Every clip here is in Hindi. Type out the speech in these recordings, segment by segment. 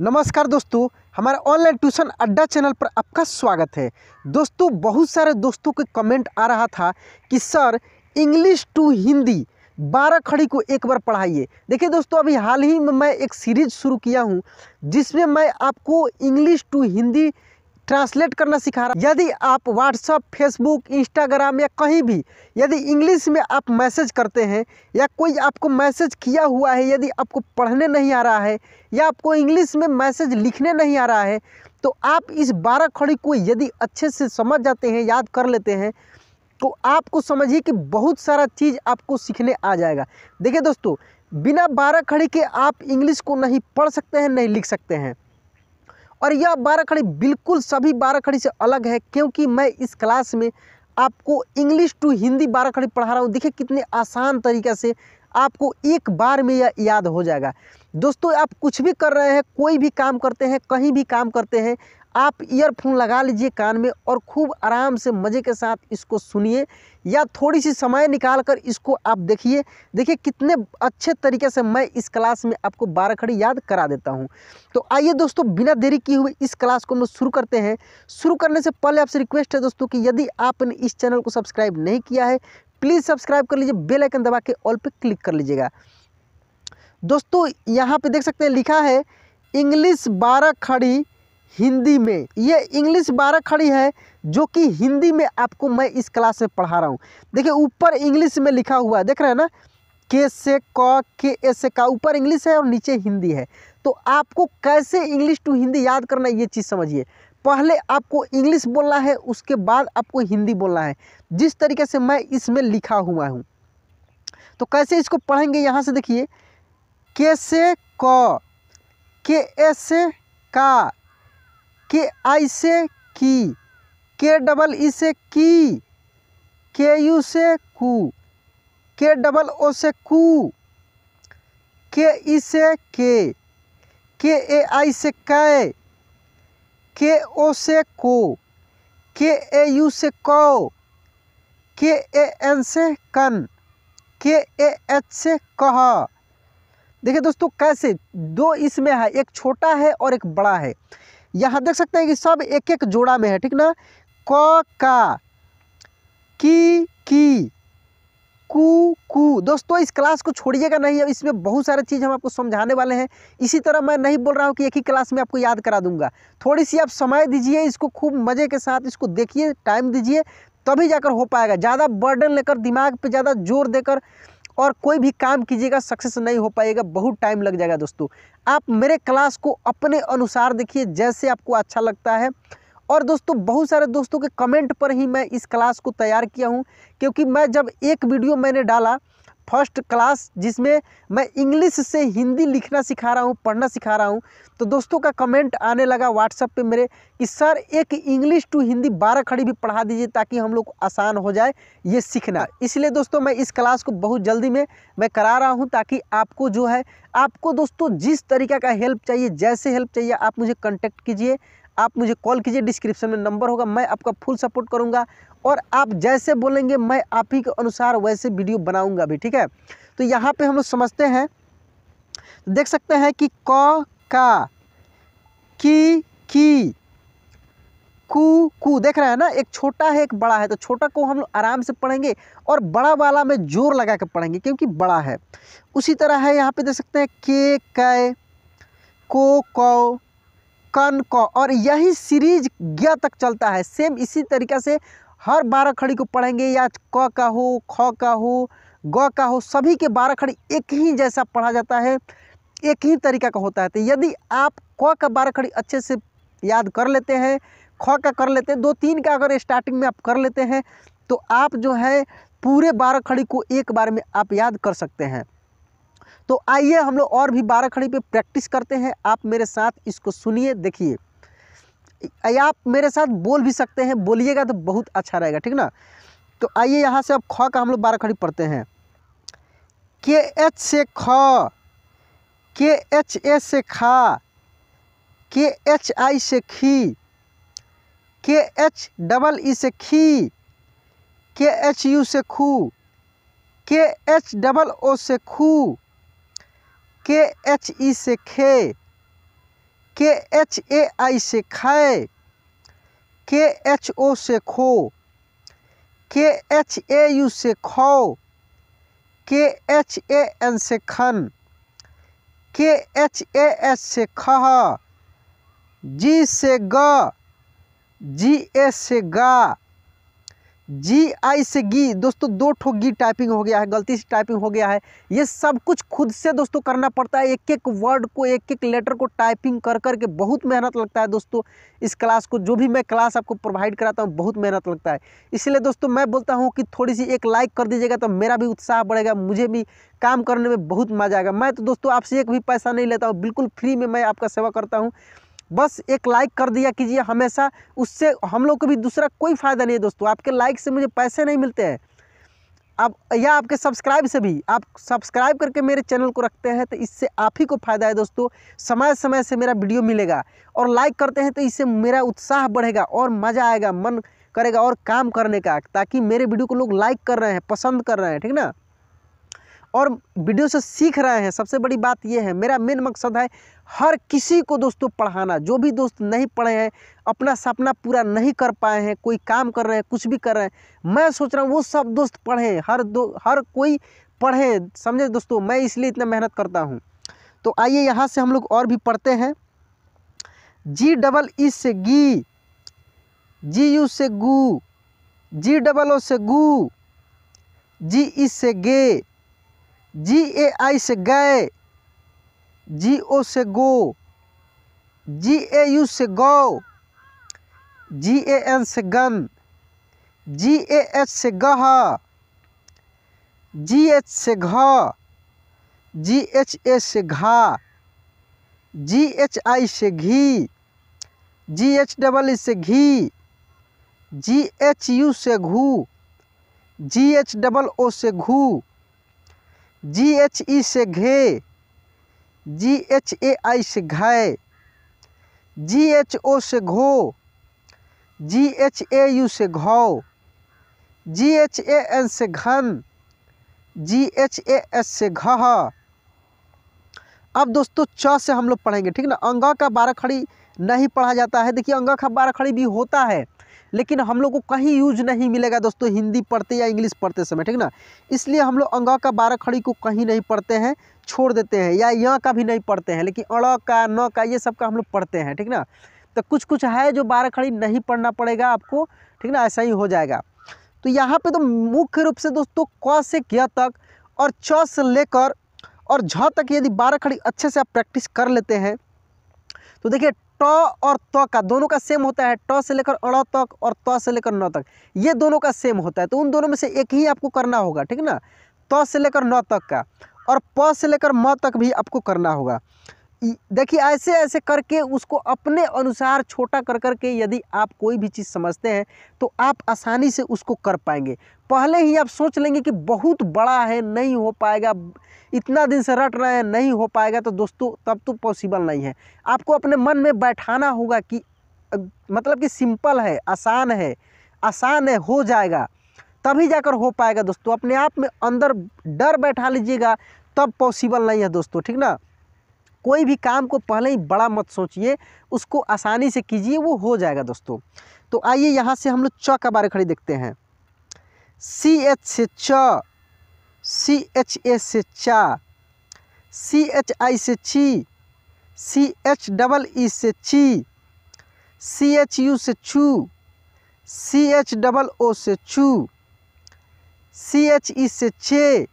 नमस्कार दोस्तों हमारे ऑनलाइन ट्यूशन अड्डा चैनल पर आपका स्वागत है दोस्तों बहुत सारे दोस्तों के कमेंट आ रहा था कि सर इंग्लिश टू हिंदी बारह खड़ी को एक बार पढ़ाइए देखिए दोस्तों अभी हाल ही में मैं एक सीरीज शुरू किया हूँ जिसमें मैं आपको इंग्लिश टू हिंदी ट्रांसलेट करना सिखा रहा यदि आप व्हाट्सअप फेसबुक इंस्टाग्राम या कहीं भी यदि इंग्लिश में आप मैसेज करते हैं या कोई आपको मैसेज किया हुआ है यदि आपको पढ़ने नहीं आ रहा है या आपको इंग्लिश में मैसेज लिखने नहीं आ रहा है तो आप इस बारह खड़ी को यदि अच्छे से समझ जाते हैं याद कर लेते हैं तो आपको समझिए कि बहुत सारा चीज़ आपको सीखने आ जाएगा देखिए दोस्तों बिना बारह खड़ी के आप इंग्लिश को नहीं पढ़ सकते हैं नहीं लिख सकते हैं और यह बारह खड़ी बिल्कुल सभी बारह खड़ी से अलग है क्योंकि मैं इस क्लास में आपको इंग्लिश टू हिंदी बारह खड़ी पढ़ा रहा हूँ देखिए कितने आसान तरीके से आपको एक बार में यह याद हो जाएगा दोस्तों आप कुछ भी कर रहे हैं कोई भी काम करते हैं कहीं भी काम करते हैं आप ईयरफोन लगा लीजिए कान में और खूब आराम से मज़े के साथ इसको सुनिए या थोड़ी सी समय निकाल कर इसको आप देखिए देखिए कितने अच्छे तरीके से मैं इस क्लास में आपको बारह खड़ी याद करा देता हूँ तो आइए दोस्तों बिना देरी किए हुए इस क्लास को हम शुरू करते हैं शुरू करने से पहले आपसे रिक्वेस्ट है दोस्तों कि यदि आपने इस चैनल को सब्सक्राइब नहीं किया है प्लीज़ सब्सक्राइब कर लीजिए बेल आइकन दबा के ऑल पर क्लिक कर लीजिएगा दोस्तों यहाँ पर देख सकते हैं लिखा है इंग्लिश बारह खड़ी हिंदी में ये इंग्लिश बारह खड़ी है जो कि हिंदी में आपको मैं इस क्लास में पढ़ा रहा हूँ देखिए ऊपर इंग्लिश में लिखा हुआ है देख रहे हैं ना के से क के ए से का ऊपर इंग्लिश है और नीचे हिंदी है तो आपको कैसे इंग्लिश टू हिंदी याद करना ये चीज़ समझिए पहले आपको इंग्लिश बोलना है उसके बाद आपको हिंदी बोलना है जिस तरीके से मैं इसमें लिखा हुआ हूँ तो कैसे इसको पढ़ेंगे यहाँ से देखिए के से क के ए से का के आई से की के डबल ई से की के यू से कू के डबल ओ से कू के ई से के के ए आई से कै के ओ से को के ए यू से कौ के ए एन से कन के ए एच से कह देखिए दोस्तों कैसे दो इसमें है एक छोटा है और एक बड़ा है यहाँ देख सकते हैं कि सब एक एक जोड़ा में है ठीक ना क का की की कू कू दोस्तों इस क्लास को छोड़िएगा नहीं अब इसमें बहुत सारे चीज़ हम आपको समझाने वाले हैं इसी तरह मैं नहीं बोल रहा हूँ कि एक ही क्लास में आपको याद करा दूंगा थोड़ी सी आप समय दीजिए इसको खूब मज़े के साथ इसको देखिए टाइम दीजिए तभी जाकर हो पाएगा ज़्यादा बर्डन लेकर दिमाग पे ज़्यादा जोर देकर और कोई भी काम कीजिएगा सक्सेस नहीं हो पाएगा बहुत टाइम लग जाएगा दोस्तों आप मेरे क्लास को अपने अनुसार देखिए जैसे आपको अच्छा लगता है और दोस्तों बहुत सारे दोस्तों के कमेंट पर ही मैं इस क्लास को तैयार किया हूँ क्योंकि मैं जब एक वीडियो मैंने डाला फर्स्ट क्लास जिसमें मैं इंग्लिश से हिंदी लिखना सिखा रहा हूँ पढ़ना सिखा रहा हूँ तो दोस्तों का कमेंट आने लगा व्हाट्सअप पे मेरे कि सर एक इंग्लिश टू हिंदी बारह खड़ी भी पढ़ा दीजिए ताकि हम लोग आसान हो जाए ये सीखना इसलिए दोस्तों मैं इस क्लास को बहुत जल्दी में मैं करा रहा हूँ ताकि आपको जो है आपको दोस्तों जिस तरीका का हेल्प चाहिए जैसे हेल्प चाहिए आप मुझे कॉन्टेक्ट कीजिए आप मुझे कॉल कीजिए डिस्क्रिप्शन में नंबर होगा मैं आपका फुल सपोर्ट करूँगा और आप जैसे बोलेंगे मैं आप ही के अनुसार वैसे वीडियो बनाऊँगा भी ठीक है तो यहाँ पर हम लोग समझते हैं देख सकते हैं कि क का की की कू कु देख रहे हैं ना एक छोटा है एक बड़ा है तो छोटा को हम लोग आराम से पढ़ेंगे और बड़ा वाला में जोर लगा कर पढ़ेंगे क्योंकि बड़ा है उसी तरह है यहाँ पे देख सकते हैं के कै को कौ कन क और यही सीरीज ज्ञ तक चलता है सेम इसी तरीका से हर बारह खड़ी को पढ़ेंगे या क का हो ख का हो ग का हो सभी के बारह खड़ी एक ही जैसा पढ़ा जाता है एक ही तरीका का होता है तो यदि आप क का बारह खड़ी अच्छे से याद कर लेते हैं ख का कर लेते हैं दो तीन का अगर स्टार्टिंग में आप कर लेते हैं तो आप जो है पूरे बारह खड़ी को एक बार में आप याद कर सकते हैं तो आइए हम लोग और भी बारह खड़ी पे प्रैक्टिस करते हैं आप मेरे साथ इसको सुनिए देखिए आप मेरे साथ बोल भी सकते हैं बोलिएगा तो बहुत अच्छा रहेगा ठीक ना तो आइए यहाँ से अब ख का हम लोग बारह खड़ी पढ़ते हैं के एच से ख के एच ए से खा के एच आई से खी के एच डबल ई से खी के एच यू से खू के एच डबल ओ से खू के एच ई से खे के एच ए आई से खाए के एच ओ से खो के एच ए यू से खो के एच ए एन से खन के एच ए एस से खह जी से ग जी ए से गा जी आई से गी दोस्तों दो ठो गी टाइपिंग हो गया है गलती से टाइपिंग हो गया है ये सब कुछ खुद से दोस्तों करना पड़ता है एक एक वर्ड को एक एक लेटर को टाइपिंग कर कर के बहुत मेहनत लगता है दोस्तों इस क्लास को जो भी मैं क्लास आपको प्रोवाइड कराता हूँ बहुत मेहनत लगता है इसलिए दोस्तों मैं बोलता हूँ कि थोड़ी सी एक लाइक कर दीजिएगा तो मेरा भी उत्साह बढ़ेगा मुझे भी काम करने में बहुत मज़ा आएगा मैं तो दोस्तों आपसे एक भी पैसा नहीं लेता हूँ बिल्कुल फ्री में मैं आपका सेवा करता हूँ बस एक लाइक कर दिया कीजिए हमेशा उससे हम लोग को भी दूसरा कोई फ़ायदा नहीं है दोस्तों आपके लाइक से मुझे पैसे नहीं मिलते हैं आप या आपके सब्सक्राइब से भी आप सब्सक्राइब करके मेरे चैनल को रखते हैं तो इससे आप ही को फ़ायदा है दोस्तों समय समय से मेरा वीडियो मिलेगा और लाइक करते हैं तो इससे मेरा उत्साह बढ़ेगा और मज़ा आएगा मन करेगा और काम करने का ताकि मेरे वीडियो को लोग लाइक कर रहे हैं पसंद कर रहे हैं ठीक ना और वीडियो से सीख रहे हैं सबसे बड़ी बात यह है मेरा मेन मकसद है हर किसी को दोस्तों पढ़ाना जो भी दोस्त नहीं पढ़े हैं अपना सपना पूरा नहीं कर पाए हैं कोई काम कर रहे हैं कुछ भी कर रहे हैं मैं सोच रहा हूँ वो सब दोस्त पढ़ें हर दो हर कोई पढ़े समझे दोस्तों मैं इसलिए इतना मेहनत करता हूँ तो आइए यहाँ से हम लोग और भी पढ़ते हैं जी डबल ई से गी जी यू से गू जी डबल ओ से गू जी ई से गे जी ए आई से गए जी ओ से गो जी ए यू से गौ जी ए एन से गन जी ए एच से गह जी एच से घ जी एच ए से घा जी एच आई से घी जी एच डबल ई से घी जी एच यू से घू जी एच डबल ओ से घू जी एच ई से घे जी एच ए आई से घाय जी एच ओ से घो जी एच ए यू से घाव जी एच ए एन से घन जी एच ए एस से घ अब दोस्तों च से हम लोग पढ़ेंगे ठीक ना अंगा का बारह खड़ी नहीं पढ़ा जाता है देखिए अंगा का बारह खड़ी भी होता है लेकिन हम लोग को कहीं यूज नहीं मिलेगा दोस्तों हिंदी पढ़ते या इंग्लिश पढ़ते समय ठीक ना इसलिए हम लोग अंग का बारह खड़ी को कहीं नहीं पढ़ते हैं छोड़ देते हैं या य का भी नहीं पढ़ते हैं लेकिन अड़ का न का ये सब का हम लोग पढ़ते हैं ठीक ना तो कुछ कुछ है जो बारह खड़ी नहीं पढ़ना पड़ेगा आपको ठीक ना ऐसा ही हो जाएगा तो यहाँ पर तो मुख्य रूप से दोस्तों क से क तक और च से लेकर और झ तक यदि बारह खड़ी अच्छे से आप प्रैक्टिस कर लेते हैं तो देखिए ट और त का दोनों का सेम होता है ट से लेकर अड़ तक और त से लेकर न तक ये दोनों का सेम होता है तो उन दोनों में से एक ही आपको करना होगा ठीक ना त से लेकर न तक का और प से लेकर म तक भी आपको करना होगा देखिए ऐसे ऐसे करके उसको अपने अनुसार छोटा कर कर के यदि आप कोई भी चीज़ समझते हैं तो आप आसानी से उसको कर पाएंगे पहले ही आप सोच लेंगे कि बहुत बड़ा है नहीं हो पाएगा इतना दिन से रट रहे हैं नहीं हो पाएगा तो दोस्तों तब तो पॉसिबल नहीं है आपको अपने मन में बैठाना होगा कि मतलब कि सिंपल है आसान है आसान है हो जाएगा तभी जाकर हो पाएगा दोस्तों अपने आप में अंदर डर बैठा लीजिएगा तब पॉसिबल नहीं है दोस्तों ठीक ना कोई भी काम को पहले ही बड़ा मत सोचिए उसको आसानी से कीजिए वो हो जाएगा दोस्तों तो आइए यहाँ से हम लोग च का बारे खड़ी देखते हैं सी एच से च सी एच ए से चा सी एच आई से छी सी एच डबल ई से छी सी एच यू से छू सी एच डबल ओ से छू सी एच ई से छे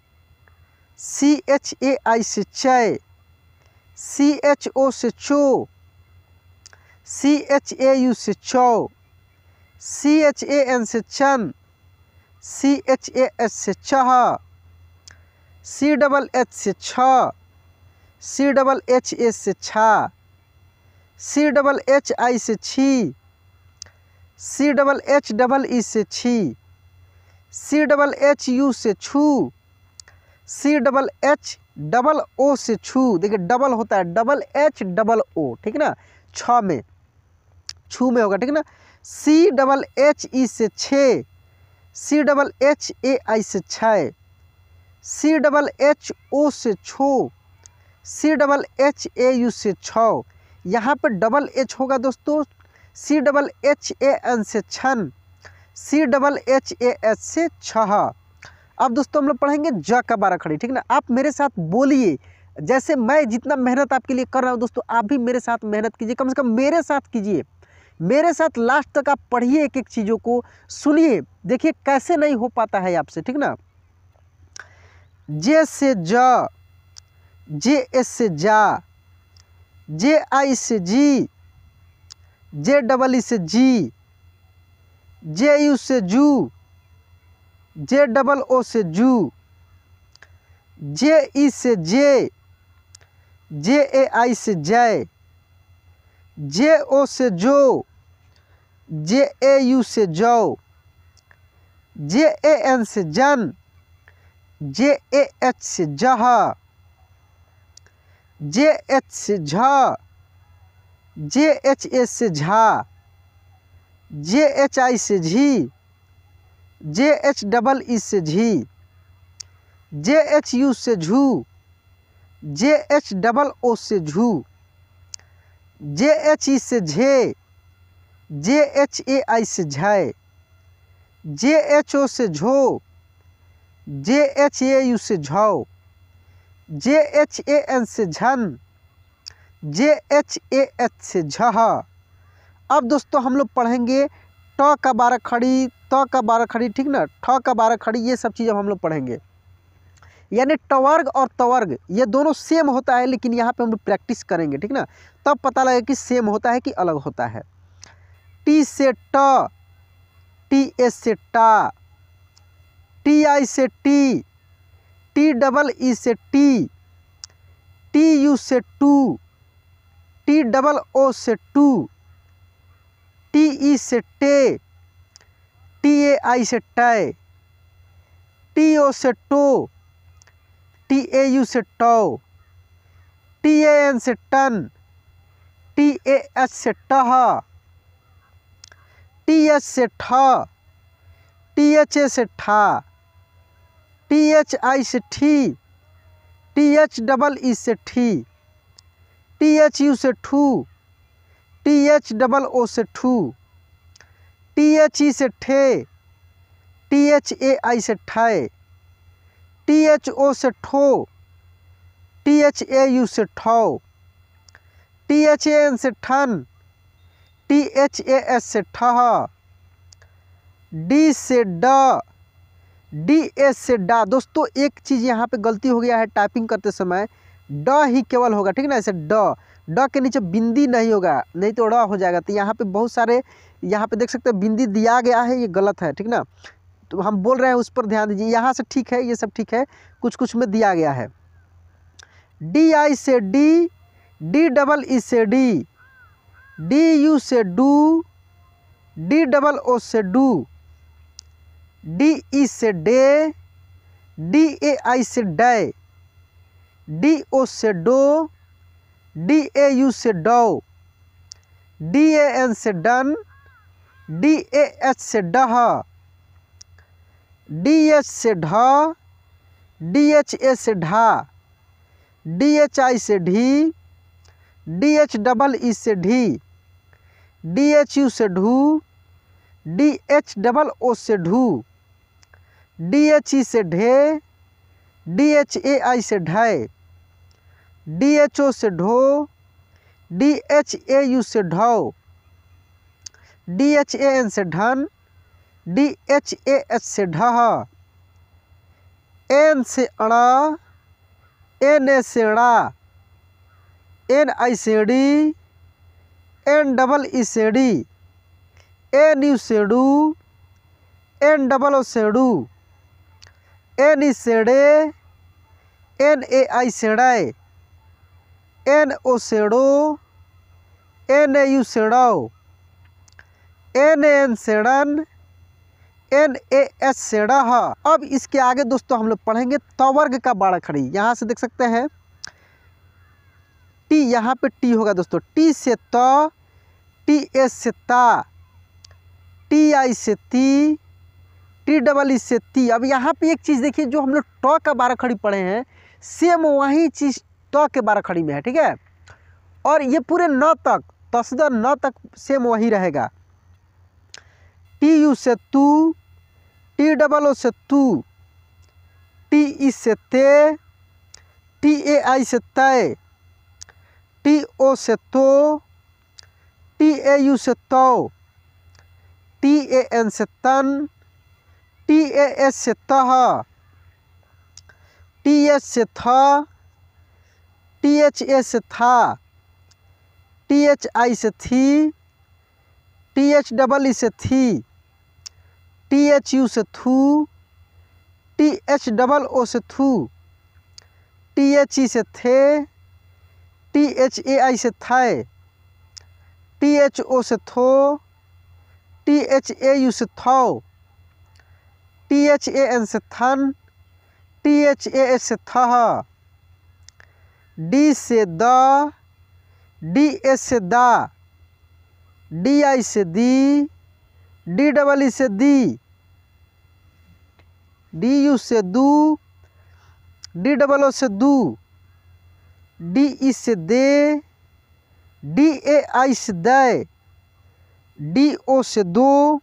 सी एच ए आई से चाय सी एच ओ से चो सी एच ए यू से चो सी एच ए एन से चन सी एच ए एच से चह सी डबल एच से छ सी डबल एच ए से छा सी डबल एच आई से छी C double H double E से छी सी डबल एच यू से छू C double H double O से छू देखिए डबल होता है डबल एच डबल ओ ठीक ना छ में छू में होगा ठीक ना सी डबल एच ई से छ सी डबल एच ए आई से छः सी डबल एच ओ से छो C double H A U से छ यहाँ पे डबल एच होगा दोस्तों C double H A N से छन C double H A H से छः अब दोस्तों हम लोग पढ़ेंगे ज का बारह खड़ी ठीक ना आप मेरे साथ बोलिए जैसे मैं जितना मेहनत आपके लिए कर रहा हूँ दोस्तों आप भी मेरे साथ मेहनत कीजिए कम से कम मेरे साथ कीजिए मेरे साथ लास्ट तक आप पढ़िए एक एक चीज़ों को सुनिए देखिए कैसे नहीं हो पाता है आपसे ठीक ना जे से ज जे एस से जा जे आई से जी जे डबल ई से जी जे यू से जू जे डबल ओ से जू जे ई से जे जे ए आई से जय जे ओ से जो जे ए यू से जौ जे ए एन से जन जे ए एच से जह जे एच से झ जे एच ए से झा जे एच आई से झी जे एच डबल ई से झी जे एच यू से झू जे एच डबल ओ से झू जे एच ई से झे जे एच ए आई से झाए जे एच ओ से झो जे एच ए यू से झाओ जे एच ए एन से झन जे एच ए एच से झह अब दोस्तों हम लोग पढ़ेंगे ट का बारह खड़ी त का बारह खड़ी ठीक ना ठ का बारह खड़ी ये सब चीज़ अब हम लोग पढ़ेंगे यानी टवर्ग और तवर्ग ये दोनों सेम होता है लेकिन यहाँ पे हम लोग प्रैक्टिस करेंगे ठीक ना तब पता लगेगा कि सेम होता है कि अलग होता है टी से ट टी एस से टा टी आई से टी टी डबल ई से टी टी यू से टू टी डबल ओ से टू टी ई से टे टी ए आई से टय टी ओ से टो टी ए यू से टो टी ए एन से टन टी ए एच से टह टी एच से ठ टी एच ए से ठा टी एच आई से ठी टी एच डबल ई से ठी टी एच यू से ठू टी एच डबल ओ से ठू टी एच ई से ठे टी एच ए आई से ठाए टी एच ओ से ठो टी एच ए यू से ठो टी एच ए एन से ठन टी एच ए एस से ठह डी से ड डी एस से डा दोस्तों एक चीज़ यहाँ पे गलती हो गया है टाइपिंग करते समय ड ही केवल होगा ठीक है ना ऐसे ड ड के नीचे बिंदी नहीं होगा नहीं तो ड हो जाएगा तो यहाँ पे बहुत सारे यहाँ पे देख सकते हैं बिंदी दिया गया है ये गलत है ठीक ना तो हम बोल रहे हैं उस पर ध्यान दीजिए यहाँ से ठीक है ये सब ठीक है कुछ कुछ में दिया गया है डी आई से डी डी डबल ई से डी डी यू से डू डी डबल ओ से डू डी ई से डे डी ए आई से डे डी ओ से डो डी ए यू से डो डी ए एन से डन डी ए एच से डह डी एच से ढ डी एच ए से ढा डी एच आई से ढी डी एच डबल ई से ढी डी एच यू से ढू डी एच डबल ओ से ढू डी एच ई से ढे डी एच ए आई से ढय डी एच ओ से ढो डी एच ए यू से ढो डी एच ए एन से ढन डी एच ए एच से ढह एन से अड़ा एन ए से अड़ा एन आई से डी एन डबल ई से डी एन यू से डू एन डबल ओ से डू एन ई e से डे एन ए आई से डाई एन सेडो एन यू सेडाओ एन एन सेडन एन ए एस सेडा अब इसके आगे दोस्तों हम लोग पढ़ेंगे तवर्ग का बाड़ा खड़ी यहाँ से देख सकते हैं टी यहाँ पे टी होगा दोस्तों टी से त टी एस से ता टी आई से ती टी डबल ई से ती अब यहाँ पे एक चीज़ देखिए जो हम लोग ट का बाड़ा खड़ी पढ़े हैं सेम वही चीज़ त के बारह खड़ी में है ठीक है और ये पूरे न तक तस्दर न तक सेम वही रहेगा टी यू से तू टी डबल ओ से तू टी ई से ते टी ए आई से तय टी ओ से तो टी ए यू से तो टी ए एन से तन टी ए एस से तह टी एस से थ टी एच ए से था टी एच आई से थी टी एच डबल ई से थी टी एच यू से थू टी एच डबल ओ से थू टी एच ई से थे टी एच ए आई से थाए टी एच ओ से थो टी एच ए यू से थो टी एच ए एन से थन टी एच ए एस से थह डी से द डी ए से दा डी आई से दी डी डबल ई से दी डी यू से दू डी डबल ओ से दू डी ई से दे डी ए आई से दे डी ओ से दो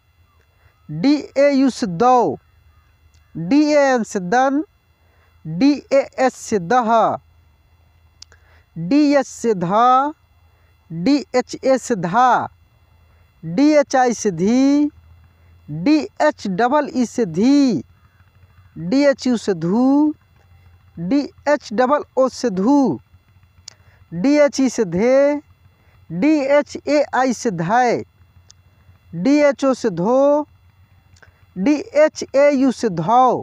डी ए यू से दो डी ए एन से दन डी ए एस से दह डी एस से धा डी एच ए से धा डी एच आई से धी डी एच डबल ई से धी डी एच यू से धू डी एच डबल ओ से धू डी एच ई से धे डी एच ए आई से धाय डी एच ओ से धो डी एच ए यू से धाओ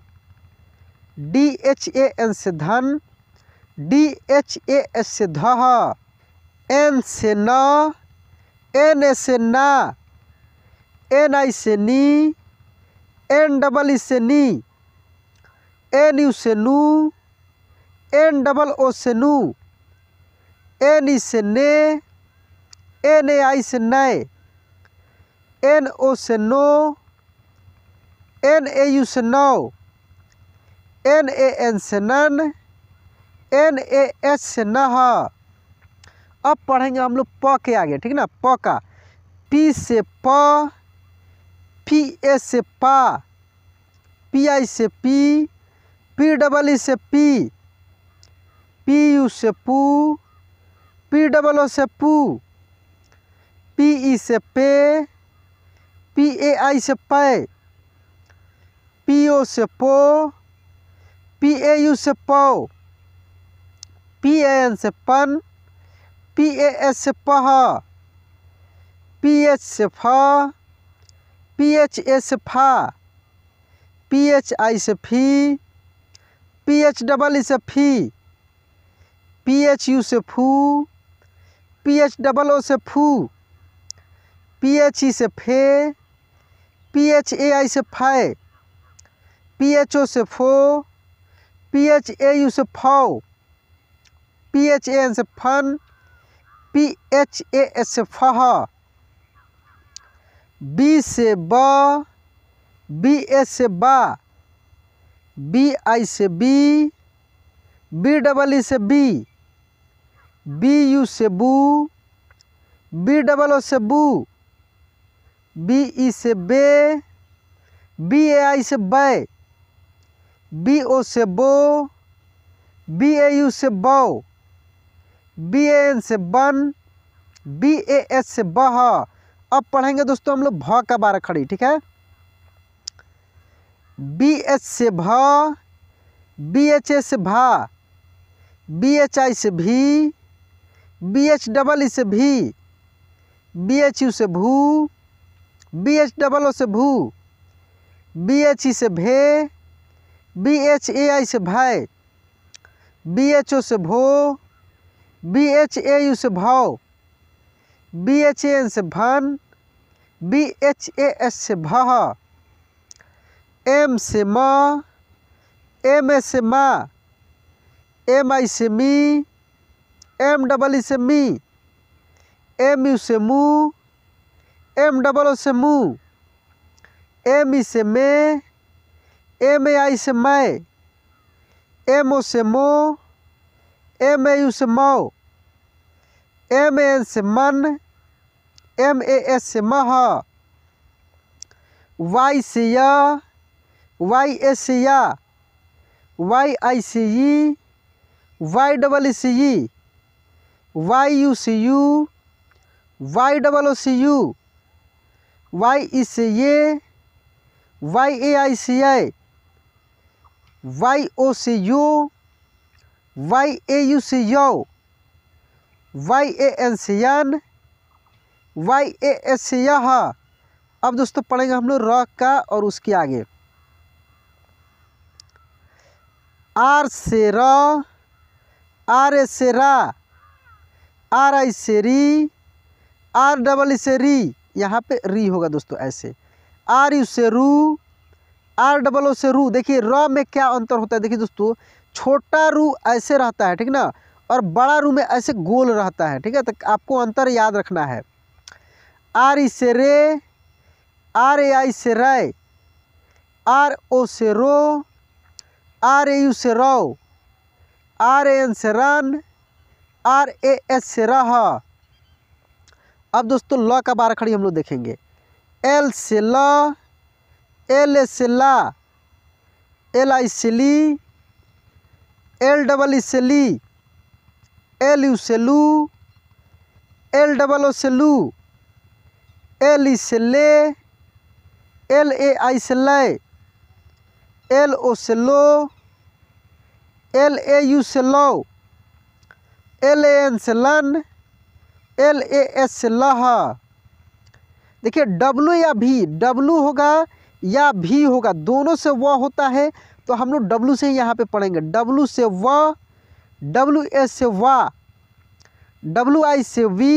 डी एच ए एन से धन डी एच ए एस से ध एन से न एन ए से ना एन आई से नी एन डबल ई से नी एन यू से नू एन डबल ओ से नू एन ई से ने एन ए आई से नए एन ओ से नो एन ए यू से नौ एन ए एन से नन एन ए एस न अब पढ़ेंगे हम लोग प के आगे ठीक ना प का पी से प पी ए से पा पी आई से पी पी डबल ई से पी पी यू से पू पी डबल ओ से पू पी ई से पे पी ए आई से पे पी ओ से पो पी ए यू से पो पी ए एन से पन पी ए एस से पह पी एच से फ पी एच ए से फा पी एच आई से फी पी एच डबल ई से फी पी एच यू से फू पी एच डबल ओ से फू पी एच ई से फे पी एच ए आई से फाए पी एच ओ से फो पी एच ए यू से फाओ पी एच ए एन से फन पी एच ए एस से फह बी से ब बी एस से बा बी आई से बी बी डबल ई से बी बी यू से बू बी डबल ओ से बू बी ई से बे बी ए आई से बे बी ओ से बो बी ए यू से बो बी ए एन से बन बी ए एस से बह अब पढ़ेंगे दोस्तों हम लोग भ का बारह खड़ी ठीक है बी एच से भ बी एच ए से भा बी एच आई से भी बी एच डबल ई से भी बी एच यू से भू बी एच डबल ओ से भू बी एच ई से भे बी एच ए आई से भाई बी एच ओ से भो बी एच ए यू से भाव बी एच ए एन से भन बी एच ए एस से भाह एम से म एम ए से मा एम आई से मी एम डबल ई से मी एम यू से मु एम डबल ओ से मु एम ई से मे एम ए आई से मै एम ओ से मो एम ए यू से मऊ एम एन से मन एम ए एस से मह वाई से य वाई एस से या वाई आई से ई वाई डबल से ई वाई यू से यू वाई डबल ओ से यू वाई ई से ये वाई ए आई से ए वाई ओ से यू वाई ए यू से यू वाई ए एन एन वाई ए एस सियाह अब दोस्तों पढ़ेंगे हम लोग रॉक का और उसके आगे आर से र आर ए से रा आर आई से री आर डबल से री यहाँ पे री होगा दोस्तों ऐसे आर यू से रू आर डबल ओ से रू देखिए र में क्या अंतर होता है देखिए दोस्तों छोटा रू ऐसे रहता है ठीक ना और बड़ा रू में ऐसे गोल रहता है ठीक है तो आपको अंतर याद रखना है आर ई से रे आर ए आई से रे आर ओ से रो आर ए यू से रो आर एन से रन आर ए एस से रह अब दोस्तों ल का बारह खड़ी हम लोग देखेंगे एल से ल एल ए से ला एल आई से ली एल डबल ई से ली एल यू से लू एल डबल ओ से लू एल ई से ले एल ए आई से लय एल ओ से लो एल ए यू से लो एल ए एन से लन एल ए एस से लह देखिए डब्लू या भी डब्लू होगा या भी होगा दोनों से व होता है तो हम लोग डब्लू से ही यहाँ पे पढ़ेंगे डब्लू से व डब्ल्यू एस से वा डब्ल्यू आई से वी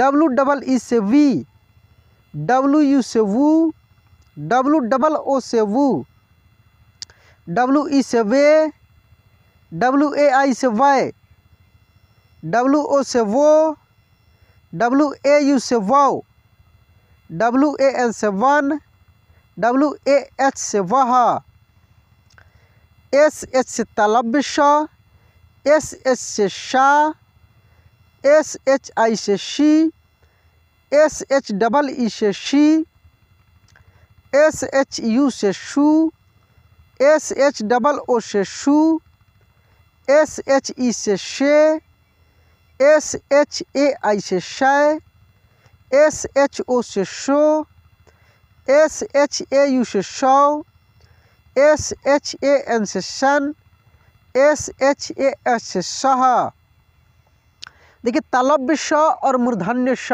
डब्ल्यू डबल ई से वी डब्ल्यू यू से वू डब्ल्यू डबल ओ से वू डब्ल्यू ई से वे डब्ल्यू ए आई से वाई डब्ल्यू ओ से वो डब्ल्यू ए यू से वाओ डब्ल्यू ए एन से वन डब्ल्यू ए एच से वहा एस एच से शाह एस एच से शाह एस एच आई से शी एस एच डबल ई से शी एस एच यू से शू एस एच डबल ओ से शू एस एच ई से शे एस एच ए आई से शय एस एच ओ से शो एस एच ए यू से शौ एस एच ए एन से सन एस एच ए एस सह देखिए तलब्य श और मूर्धन्य स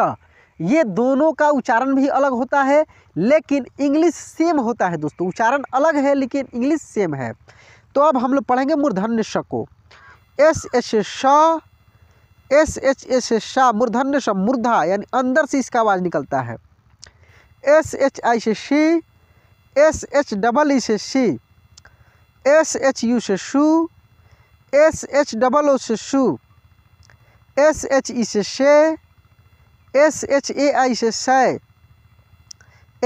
ये दोनों का उच्चारण भी अलग होता है लेकिन इंग्लिश सेम होता है दोस्तों उच्चारण अलग है लेकिन इंग्लिश सेम है तो अब हम लोग पढ़ेंगे मूर्धन्य श को एस एच स एस एच एस शाह मूर्धन्य स मूर्धा यानी अंदर से इसका आवाज़ निकलता है एस एच आई से शी एस एच डबल ई से सी एस एच यू से शू एस एच डबल ओ से शू एस एच ई से शे एस एच ए आई से शाय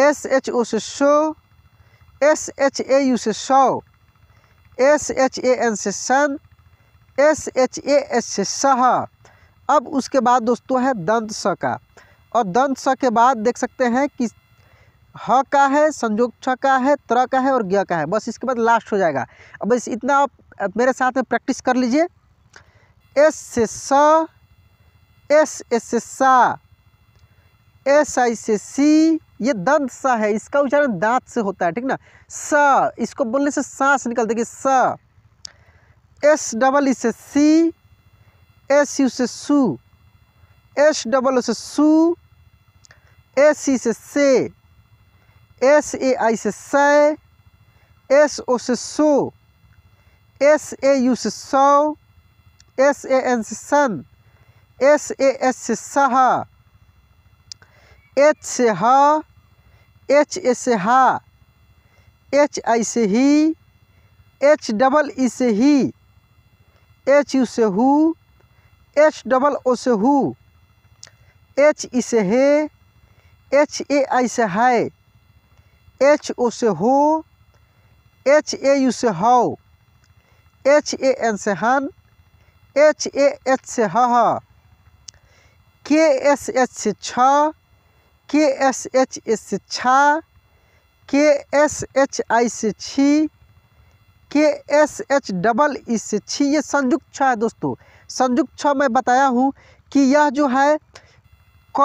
एस एच ओ से शो एस एच ए यू से सौ एस एच ए एन से सन एस एच ए एस से सह अब उसके बाद दोस्तों है दंत स का और दंत स के बाद देख सकते हैं कि ह का है संयोग छ का है त्र का है और ज्ञ का है बस इसके बाद लास्ट हो जाएगा अब बस इतना आप मेरे साथ में प्रैक्टिस कर लीजिए एस से स एस एस से सा एस आई से सी ये दंत सा है इसका उच्चारण दांत से होता है ठीक ना स इसको बोलने से सांस निकल देगी स एस डबल ई से सी एस यू से सु एस डबल ओ से सु एस सी से से एस ए आई से सै एस ओ से सो एस ए यू से सौ एस ए एन से सन एस ए एस से सह एच से ह एच ए से हा एच आई से ही एच डबल ई से ही एच यू से हु एच डबल ओ से हु एच ई से हे एच ए आई से है एच ओ से हो एच ए यू से हाउ एच ए एन से हन एच ए एच से ह के एस एच से छ के एस एच एस से छा के एस एच आई से छी के एस एच डबल ई से छी ये संयुक्त छ है दोस्तों संयुक्त छ मैं बताया हूँ कि यह जो है क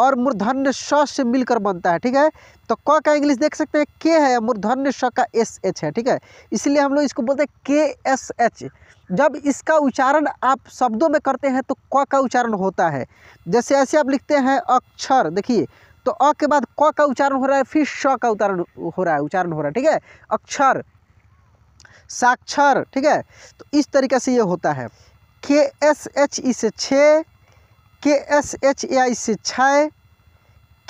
और मूर्धन्य स से मिलकर बनता है ठीक है तो क का इंग्लिश देख सकते हैं के है मूर्धन्य स का एस एच है ठीक है इसलिए हम लोग इसको बोलते हैं के एस एच जब इसका उच्चारण आप शब्दों में करते हैं तो क का उच्चारण होता है जैसे ऐसे आप लिखते हैं अक्षर देखिए तो अ के बाद क का उच्चारण हो रहा है फिर श का उच्चारण हो रहा है उच्चारण हो रहा है ठीक है अक्षर साक्षर ठीक है तो इस तरीके से ये होता है के एस एच ई से छः के एस एच ए आई से छः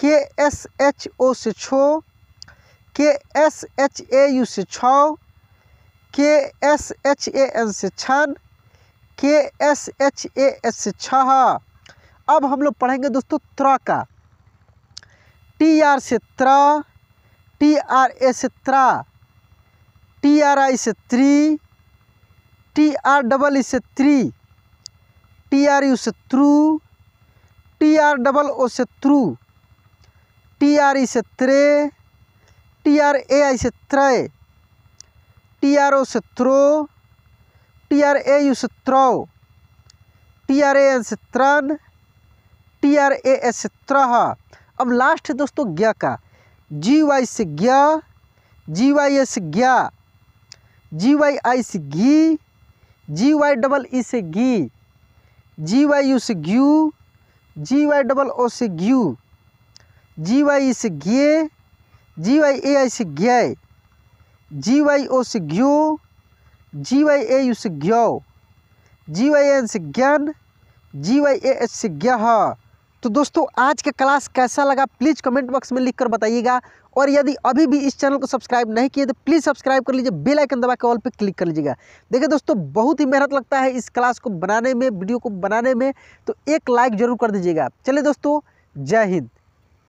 के एस एच ओ से छो के एस एच ए यू से छ के एस एच ए एन से छन के एस एच ए एस से छह अब हम लोग पढ़ेंगे दोस्तों त्र का टी आर से त्र टी आर ए से त्रा टी आर आई से त्री टी आर डबल ई से त्री टी आर यू से त्रू टी आर डबल ओ से थ्रू टी आर ई से त्रे टी आर ए आई से त्रय टी आर ओ से त्रो टी आर ए यू से त्रौ टी आर ए एन से त्रन टी आर ए एस से त्रह अब लास्ट है दोस्तों ज्ञ का जी वाई से ज्ञ जी वाई एस से जी वाई आई से घी जी वाई डबल ई से घी जी वाई यू से घ्यू जी वाई डबल ओ से घ्यू जी वाई से घे जी वाई ए आई से घे जी वाई ओ से घ्यो जी वाई ए यू से घ्यो जी वाई एन से ज्ञान जी वाई ए एच से ज्ञह तो दोस्तों आज का क्लास कैसा लगा प्लीज़ कमेंट बॉक्स में लिख कर बताइएगा और यदि अभी भी इस चैनल को सब्सक्राइब नहीं किए तो प्लीज़ सब्सक्राइब कर लीजिए बेल आइकन दबा के ऑल पे क्लिक कर लीजिएगा देखिए दोस्तों बहुत ही मेहनत लगता है इस क्लास को बनाने में वीडियो को बनाने में तो एक लाइक ज़रूर कर दीजिएगा चलिए दोस्तों जय हिंद